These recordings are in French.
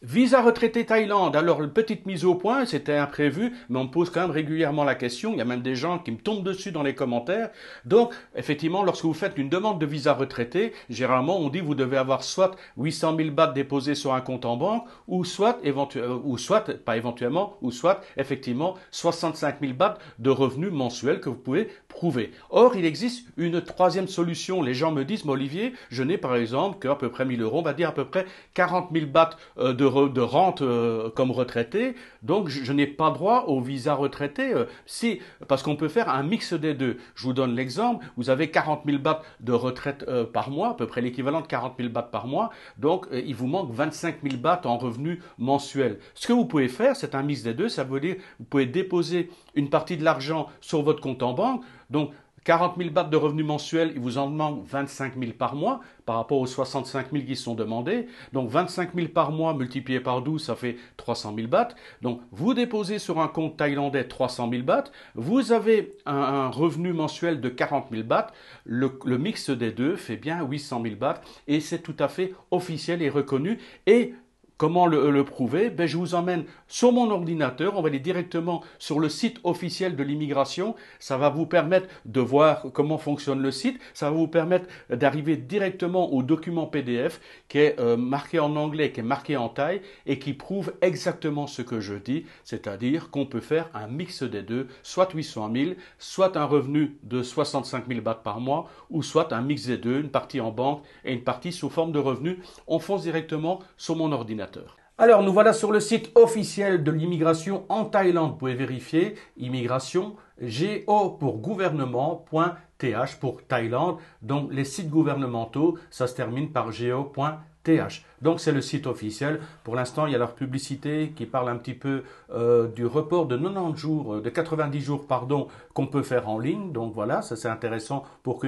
Visa retraité Thaïlande. Alors, petite mise au point, c'était imprévu, mais on me pose quand même régulièrement la question. Il y a même des gens qui me tombent dessus dans les commentaires. Donc, effectivement, lorsque vous faites une demande de visa retraité, généralement, on dit vous devez avoir soit 800 000 bahts déposés sur un compte en banque, ou soit, euh, ou soit, pas éventuellement, ou soit, effectivement, 65 000 bahts de revenus mensuels que vous pouvez prouvé. Or, il existe une troisième solution. Les gens me disent, Olivier, je n'ai par exemple qu'à peu près 1000 euros, on va dire à peu près 40 000 bahts euh, de, de, rente euh, comme retraité, donc je, n'ai pas droit au visa retraité, euh, si, parce qu'on peut faire un mix des deux. Je vous donne l'exemple, vous avez 40 000 bahts de retraite par mois, à peu près l'équivalent de 40 000 bahts par mois, donc il vous manque 25 000 bahts en revenus mensuels. Ce que vous pouvez faire, c'est un mix des deux, ça veut dire vous pouvez déposer une partie de l'argent sur votre compte en banque, donc, 40 000 bahts de revenus mensuels, il vous en demandent 25 000 par mois par rapport aux 65 000 qui sont demandés. Donc 25 000 par mois multiplié par 12, ça fait 300 000 bahts. Donc vous déposez sur un compte thaïlandais 300 000 bahts, vous avez un, revenu mensuel de 40 000 bahts. Le, le, mix des deux fait bien 800 000 bahts et c'est tout à fait officiel et reconnu. Et Comment le, prouver ben, Je vous emmène sur mon ordinateur, on va aller directement sur le site officiel de l'immigration. Ça va vous permettre de voir comment fonctionne le site, ça va vous permettre d'arriver directement au document PDF qui est euh, marqué en anglais, qui est marqué en taille et qui prouve exactement ce que je dis, c'est-à-dire qu'on peut faire un mix des deux, soit 800 000, soit un revenu de 65 000 bahts par mois, ou soit un mix des deux, une partie en banque et une partie sous forme de revenus. On fonce directement sur mon ordinateur. Alors nous voilà sur le site officiel de l'immigration en Thaïlande. Vous pouvez vérifier immigration pour gouvernement.th pour Thaïlande. Donc les sites gouvernementaux, ça se termine par go.th. Donc c'est le site officiel. Pour l'instant, il y a leur publicité qui parle un petit peu euh, du report de 90 jours, euh, de jours pardon, qu'on peut faire en ligne. Donc voilà, ça c'est intéressant pour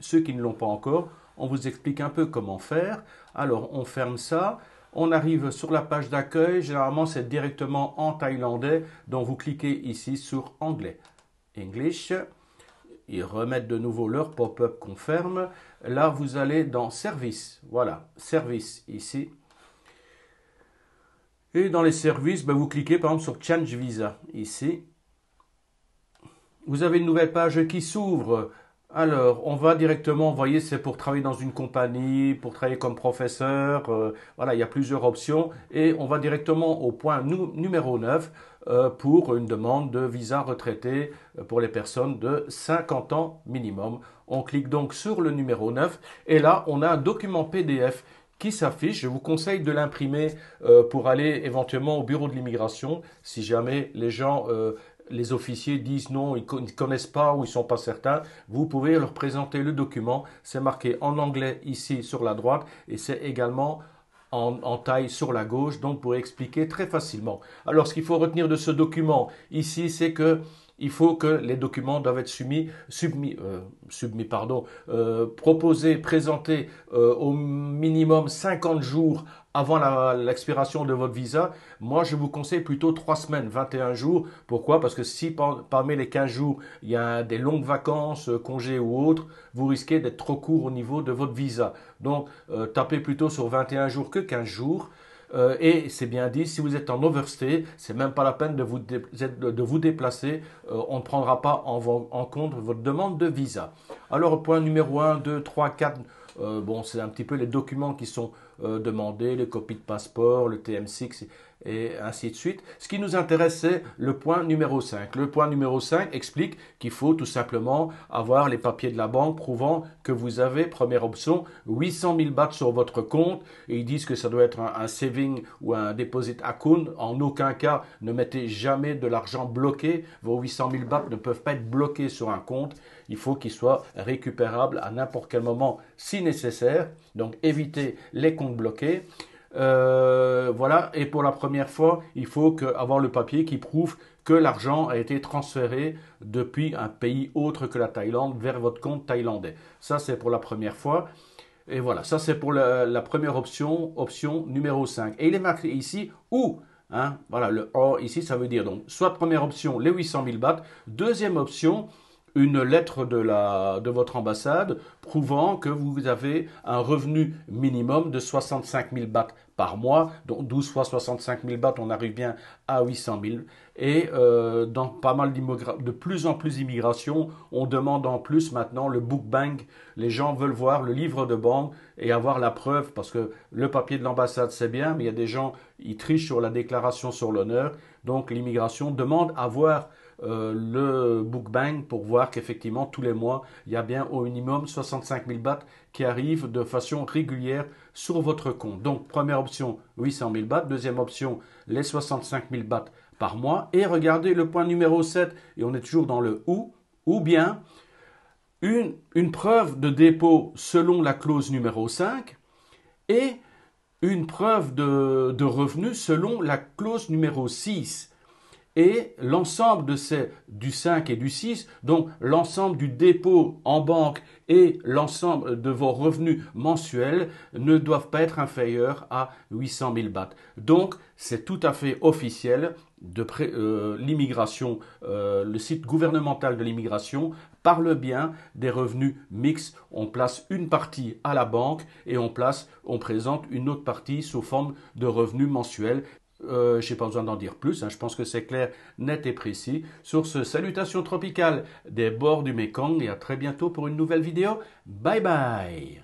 ceux qui ne l'ont pas encore, on vous explique un peu comment faire. Alors on ferme ça. On arrive sur la page d'accueil. Généralement, c'est directement en thaïlandais. Donc, vous cliquez ici sur anglais. English. Ils remettent de nouveau leur pop-up confirme. Là, vous allez dans service. Voilà, service ici. Et dans les services, ben, vous cliquez par exemple sur Change Visa ici. Vous avez une nouvelle page qui s'ouvre. Alors, on va directement voyez, c'est pour travailler dans une compagnie, pour travailler comme professeur. Euh, voilà, il y a plusieurs options. Et on va directement au point numéro 9 euh, pour une demande de visa retraité euh, pour les personnes de 50 ans minimum. On clique donc sur le numéro 9 et là, on a un document PDF qui s'affiche. Je vous conseille de l'imprimer euh, pour aller éventuellement au bureau de l'immigration si jamais les gens, euh, les officiers disent non, ils ne connaissent pas ou ils ne sont pas certains. Vous pouvez leur présenter le document. C'est marqué en anglais ici sur la droite et c'est également en, taille sur la gauche, donc vous pouvez expliquer très facilement. Alors ce qu'il faut retenir de ce document ici, c'est que il faut que les documents doivent être soumis, submis, euh, pardon, euh, proposés, présentés euh, au minimum 50 jours avant l'expiration de votre visa. Moi, je vous conseille plutôt 3 semaines, 21 jours. Pourquoi Parce que si parmi les 15 jours, il y a des longues vacances, congés ou autres, vous risquez d'être trop court au niveau de votre visa. Donc, tapez plutôt sur 21 jours que 15 jours. Euh, et c'est bien dit, si vous êtes en overstay, c'est même pas la peine de vous, déplacer. Euh, on ne prendra pas en, compte votre demande de visa. Alors, point numéro 1, 2, 3, 4. bon, c'est un petit peu les documents qui sont euh, demandés, les copies de passeport, le TM6, et ainsi de suite. Ce qui nous intéresse, c'est le point numéro 5. Le point numéro 5 explique qu'il faut tout simplement avoir les papiers de la banque prouvant que vous avez, première option, 800 000 bahts sur votre compte. Et ils disent que ça doit être un, saving ou un deposit account. En aucun cas, ne mettez jamais de l'argent bloqué. Vos 800 000 bahts ne peuvent pas être bloqués sur un compte. Il faut qu'ils soient récupérables à n'importe quel moment si nécessaire. Donc évitez les comptes bloqués. Euh, voilà, et pour la première fois, il faut avoir le papier qui prouve que l'argent a été transféré depuis un pays autre que la Thaïlande vers votre compte thaïlandais. Ça, c'est pour la première fois. Et voilà, ça c'est pour la, première option, option numéro 5. Et il est marqué ici ou, hein, voilà, le or ici, ça veut dire donc, soit première option, les 800 000 bahts, deuxième option, une lettre de, la, de votre ambassade prouvant que vous avez un revenu minimum de 65 000 bahts par mois, donc 12 fois 65 000 bahts, on arrive bien à 800 000. Et euh, dans pas mal de plus en plus d'immigration, on demande en plus maintenant le book bank. Les gens veulent voir le livre de banque et avoir la preuve, parce que le papier de l'ambassade c'est bien, mais il y a des gens, ils trichent sur la déclaration sur l'honneur. Donc l'immigration demande à voir euh, le BookBang pour voir qu'effectivement, tous les mois, il y a bien au minimum 65 000 bahts qui arrivent de façon régulière sur votre compte. Donc, première option, 800 000 bahts. Deuxième option, les 65 000 bahts par mois. Et regardez le point numéro 7, et on est toujours dans le ou, ou bien une, une preuve de dépôt selon la clause numéro 5 et une preuve de, de revenus selon la clause numéro 6 et l'ensemble de ces, du 5 et du 6, donc l'ensemble du dépôt en banque et l'ensemble de vos revenus mensuels ne doivent pas être inférieurs à 800 000 bahts. Donc, c'est tout à fait officiel de euh, l'immigration, euh, le site gouvernemental de l'immigration, parle bien des revenus mixtes. On place une partie à la banque et on, place, on présente une autre partie sous forme de revenus mensuels. Euh, j'ai je n'ai pas besoin d'en dire plus, hein. je pense que c'est clair, net et précis. Sur ce, salutations tropicales des bords du Mekong et à très bientôt pour une nouvelle vidéo. Bye bye